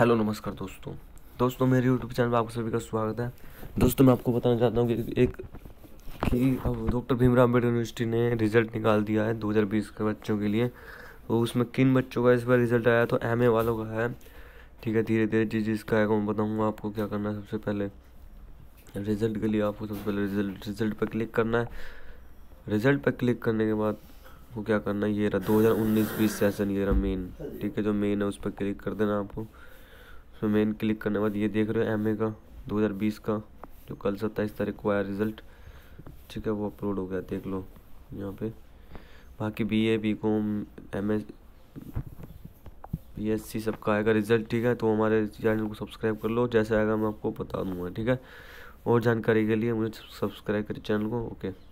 hello नमस्कार दोस्तों दोस्तों मेरे यूट्यूब चैनल पर आप सभी का स्वागत है दोस्तों मैं आपको बताना चाहता हूँ कि एक कि अब डॉक्टर भीमराव अम्बेडकर यूनिवर्सिटी ने रिजल्ट निकाल दिया है 2020 के बच्चों के लिए तो उसमें किन बच्चों का इस बार रिजल्ट आया तो एम वालों का है ठीक है धीरे धीरे जिस जिसका आएगा मैं बताऊँगा आपको क्या करना है सबसे पहले रिजल्ट के लिए आपको सबसे पहले रिजल्ट रिजल्ट पर क्लिक करना है रिजल्ट पर क्लिक करने के बाद वो क्या करना है ये रहा उन्नीस बीस सेशन ये रहा मेन ठीक है जो मेन है उस पर क्लिक कर देना आपको उसमें तो मेन क्लिक करने के बाद ये देख रहे हो एम का 2020 का जो कल सत्ताईस तारीख को आया रिजल्ट ठीक है वो अपलोड हो गया देख लो यहाँ पे बाकी B A B com M S B S C सबका आएगा रिजल्ट ठीक है तो हमारे चैनल को सब्सक्राइब कर लो जैसे आएगा मैं आपको बता दूंगा ठीक है और जानकारी के लिए मुझे सब्सक्राइब करें चैनल को ओके